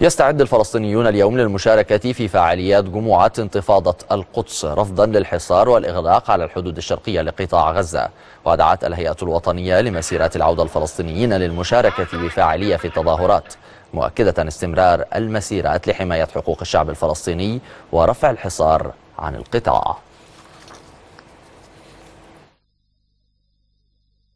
يستعد الفلسطينيون اليوم للمشاركة في فعاليات جمعة انتفاضة القدس رفضا للحصار والإغلاق على الحدود الشرقية لقطاع غزة ودعت الهيئة الوطنية لمسيرات العودة الفلسطينيين للمشاركة بفاعلية في التظاهرات مؤكدة استمرار المسيرات لحماية حقوق الشعب الفلسطيني ورفع الحصار عن القطاع